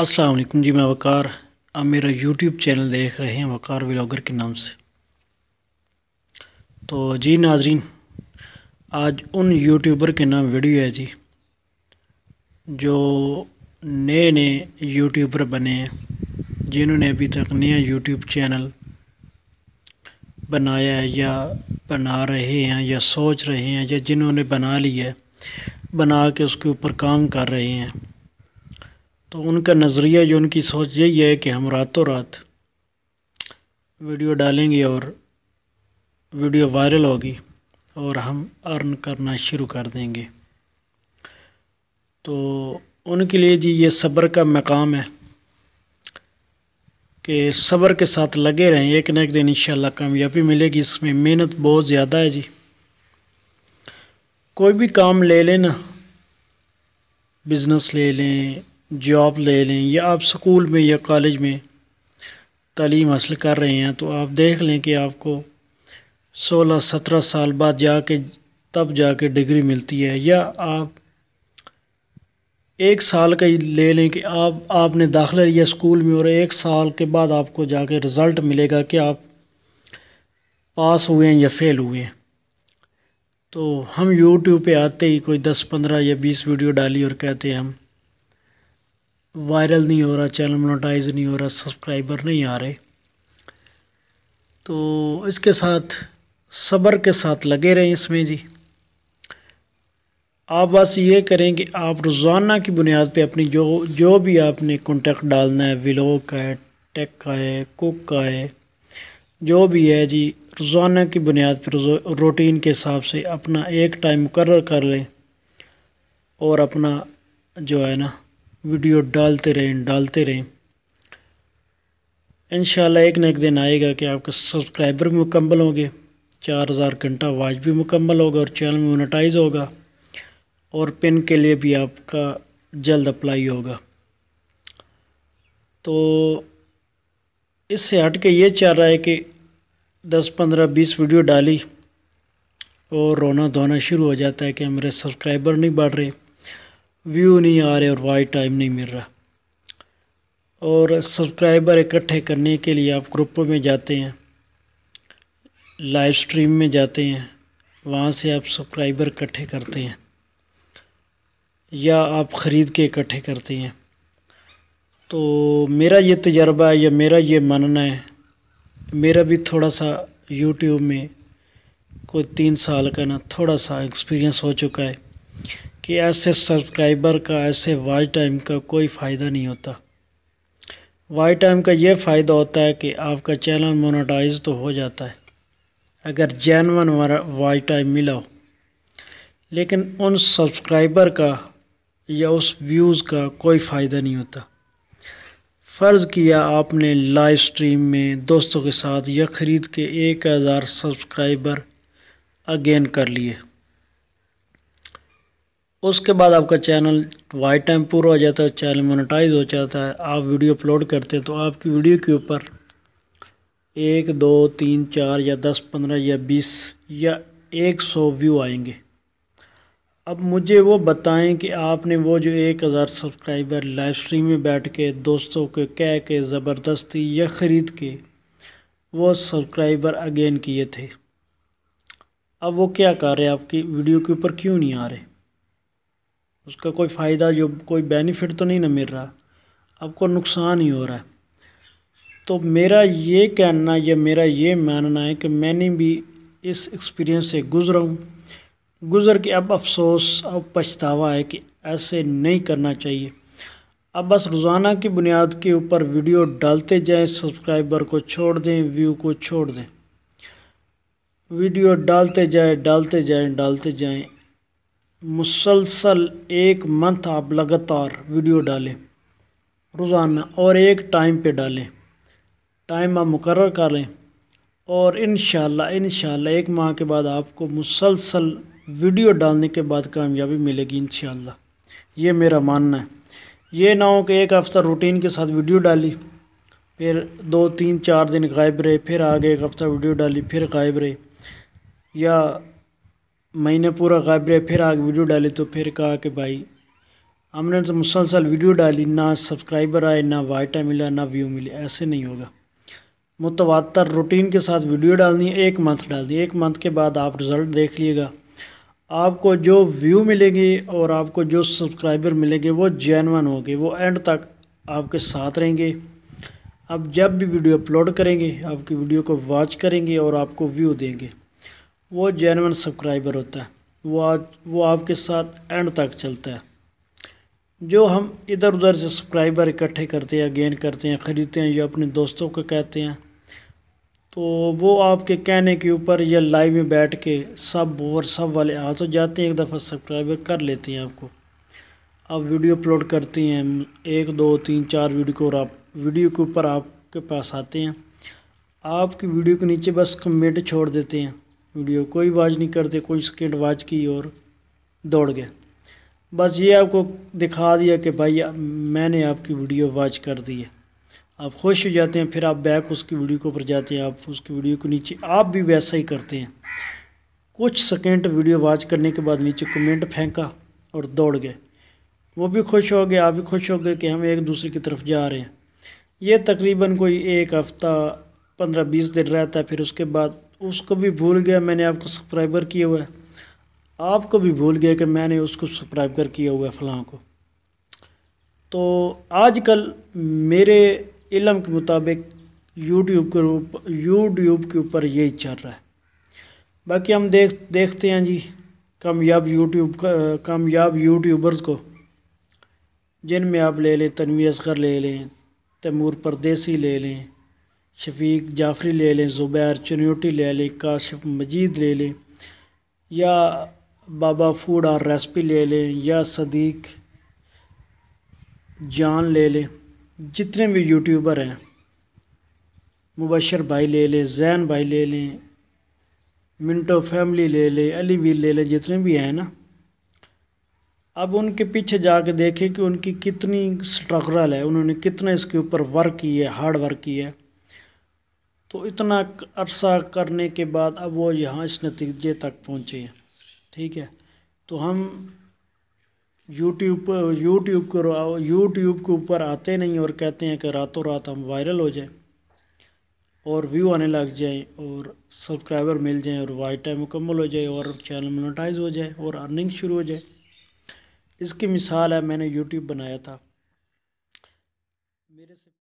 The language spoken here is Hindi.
असलकुम जी मैं वकार आप मेरा यूट्यूब चैनल देख रहे हैं वकार व्लागर के नाम से तो जी नाजरीन आज उन यूट्यूबर के नाम वीडियो है जी जो नए नए यूट्यूबर बने हैं जिन्होंने अभी तक नया यूट्यूब चैनल बनाया है या बना रहे हैं या सोच रहे हैं या जिन्होंने बना लिया है बना के उसके ऊपर काम कर रहे हैं तो उनका नज़रिया जो उनकी सोच यही है कि हम रातों रात वीडियो डालेंगे और वीडियो वायरल होगी और हम अर्न करना शुरू कर देंगे तो उनके लिए जी ये सब्र का मकाम है कि सब्र के साथ लगे रहें एक ना एक दिन इंशाल्लाह कामयाबी मिलेगी इसमें मेहनत बहुत ज़्यादा है जी कोई भी काम ले लें ना बिज़नेस ले लें जॉब ले लें या आप स्कूल में या कॉलेज में तालीम हासिल कर रहे हैं तो आप देख लें कि आपको सोलह सत्रह साल बाद जाके तब जाके डिग्री मिलती है या आप एक साल का ही ले लें कि आप आपने दाखिला लिया स्कूल में और एक साल के बाद आपको जाके रिज़ल्ट मिलेगा कि आप पास हुए हैं या फेल हुए हैं तो हम यूट्यूब पे आते ही कोई दस पंद्रह या बीस वीडियो डाली और कहते हैं हम वायरल नहीं हो रहा चैनल मोनेटाइज नहीं हो रहा सब्सक्राइबर नहीं आ रहे तो इसके साथ सब्र के साथ लगे रहें इसमें जी आप बस ये करें कि आप रोज़ाना की बुनियाद पे अपनी जो जो भी आपने कॉन्टेक्ट डालना है विलोक का है टेक का है कुक का है जो भी है जी रोज़ाना की बुनियाद पर रूटीन के हिसाब से अपना एक टाइम मुकर कर लें और अपना जो है ना वीडियो डालते रहें डालते रहें इन एक ना एक दिन आएगा कि आपके सब्सक्राइबर भी मुकम्मल होंगे चार हज़ार घंटा वाच भी मुकम्मल होगा और चैनल मोनेटाइज होगा और पिन के लिए भी आपका जल्द अप्लाई होगा तो इससे हट के ये चल रहा है कि दस पंद्रह बीस वीडियो डाली और रोना धोना शुरू हो जाता है कि मेरे सब्सक्राइबर नहीं बढ़ रहे व्यू नहीं आ रहे और वाइट टाइम नहीं मिल रहा और सब्सक्राइबर इकट्ठे करने के लिए आप ग्रुप में जाते हैं लाइव स्ट्रीम में जाते हैं वहाँ से आप सब्सक्राइबर इकट्ठे करते हैं या आप ख़रीद के इकट्ठे करते हैं तो मेरा ये तजर्बा है या मेरा ये मानना है मेरा भी थोड़ा सा यूट्यूब में कोई तीन साल का ना थोड़ा सा एक्सपीरियंस हो चुका है कि ऐसे सब्सक्राइबर का ऐसे वाच टाइम का कोई फ़ायदा नहीं होता वाच टाइम का ये फ़ायदा होता है कि आपका चैनल मोनेटाइज तो हो जाता है अगर जैनवन वाच टाइम मिला हो लेकिन उन सब्सक्राइबर का या उस व्यूज़ का कोई फ़ायदा नहीं होता फ़र्ज़ किया आपने लाइव स्ट्रीम में दोस्तों के साथ या ख़रीद के एक हज़ार सब्सक्राइबर अगेन कर लिए उसके बाद आपका चैनल वाइट टाइम पूरा हो जाता है चैनल मोनेटाइज हो जाता है आप वीडियो अपलोड करते हैं तो आपकी वीडियो के ऊपर एक दो तीन चार या दस पंद्रह या बीस या एक सौ व्यू आएंगे अब मुझे वो बताएं कि आपने वो जो एक हज़ार सब्सक्राइबर लाइव स्ट्रीम में बैठ के दोस्तों के कह के ज़बरदस्ती या ख़रीद के वो सब्सक्राइबर अगेन किए थे अब वो क्या कर रहे हैं आपकी वीडियो के ऊपर क्यों नहीं आ रहे उसका कोई फ़ायदा जो कोई बेनिफिट तो नहीं ना मिल रहा आपको नुकसान ही हो रहा है तो मेरा ये कहना या मेरा ये मानना है कि मैंने भी इस एक्सपीरियंस से गुज़रा हूँ गुज़र के अब अफसोस अब पछतावा है कि ऐसे नहीं करना चाहिए अब बस रोज़ाना की बुनियाद के ऊपर वीडियो डालते जाएं सब्सक्राइबर को छोड़ दें व्यू को छोड़ दें वीडियो डालते जाएं डालते जाएं डालते जाएं मुसलसल एक मंथ आप लगातार वीडियो डालें रोज़ाना और एक टाइम पे डालें टाइम आप मुकर कर लें और इन इन एक माह के बाद आपको मुसलसल वीडियो डालने के बाद कामयाबी मिलेगी इन ये मेरा मानना है ये ना हो कि एक हफ़्ता रूटीन के साथ वीडियो डाली फिर दो तीन चार दिन गायब रहे फिर आगे एक हफ़्ता वीडियो डाली फिर गायब रहे या महीने पूरा काबिल फिर आगे वीडियो डाली तो फिर कहा कि भाई हमने तो मुसलसल वीडियो डाली ना सब्सक्राइबर आए ना वाइटा मिला ना व्यू मिले ऐसे नहीं होगा मुतवातर रूटीन के साथ वीडियो डालनी है एक मंथ डाल दी एक मंथ के बाद आप रिज़ल्ट देख लीजिएगा आपको जो व्यू मिलेंगे और आपको जो सब्सक्राइबर मिलेंगे वो जैनवन होंगे वो एंड तक आपके साथ रहेंगे आप जब भी वीडियो अपलोड करेंगे आपकी वीडियो को वॉच करेंगे और आपको व्यू देंगे वो जेनवन सब्सक्राइबर होता है वो आज वो आपके साथ एंड तक चलता है जो हम इधर उधर से सब्सक्राइबर इकट्ठे करते हैं गेन करते हैं ख़रीदते हैं या अपने दोस्तों को कहते हैं तो वो आपके कहने के ऊपर या लाइव में बैठ के सब और सब वाले आ तो जाते हैं एक दफ़ा सब्सक्राइबर कर लेते हैं आपको आप वीडियो अपलोड करते हैं एक दो तीन चार वीडियो को और आप वीडियो के ऊपर आपके पास आते हैं आपकी वीडियो के नीचे बस कमेंट छोड़ देते हैं वीडियो कोई वाच नहीं करते कोई सेकेंड वाच की और दौड़ गए बस ये आपको दिखा दिया कि भाई मैंने आपकी वीडियो वाच कर दी है आप खुश हो जाते हैं फिर आप बैक उसकी वीडियो को ऊपर जाते हैं आप उसकी वीडियो को नीचे आप भी वैसा ही करते हैं कुछ सेकेंड वीडियो वाच करने के बाद नीचे कमेंट फेंका और दौड़ गए वो भी खुश हो गए आप भी खुश हो गए कि हम एक दूसरे की तरफ जा रहे हैं ये तकरीबन कोई एक हफ़्ता पंद्रह बीस दिन रहता है फिर उसके बाद उसको भी भूल गया मैंने आपको सब्सक्राइबर किया हुआ है आपको भी भूल गया कि मैंने उसको सब्सक्राइबर किया हुआ है फ़लाँ को तो आजकल मेरे इलम के मुताबिक यूट्यूब के ऊपर यूट्यूब के ऊपर यही चल रहा है बाकी हम देख देखते हैं जी कामयाब यूट्यूब कामयाब यूट्यूबर्स को जिनमें आप ले लें तनवीर असगर ले लें तैमूर परदेसी ले लें शफीक जाफरी ले लें ज़ुबैर चनोटी ले लें काशिफ मजीद ले लें या बाबा फूड और रेसिपी ले लें या सदीक जान ले लें जितने भी यूट्यूबर हैं मुबशर भाई ले लें जैन भाई ले लें मिंटो फैमिली ले लें अली वीर ले लें जितने भी हैं ना अब उनके पीछे जाके देखें कि उनकी कितनी स्ट्रगल है उन्होंने कितना इसके ऊपर वर्क किया है हार्ड वर्क किया है तो इतना अरसा करने के बाद अब वो यहाँ इस नतीजे तक पहुँचे हैं ठीक है तो हम यूट्यूब यूट्यूब को यूट्यूब के ऊपर आते नहीं और कहते हैं कि रातों रात हम वायरल हो जाएं और व्यू आने लग जाएं और सब्सक्राइबर मिल जाएं और वाइट टाइम मुकम्मल हो जाए और चैनल मोनेटाइज हो जाए और अर्निंग शुरू हो जाए इसकी मिसाल है मैंने यूट्यूब बनाया था मेरे से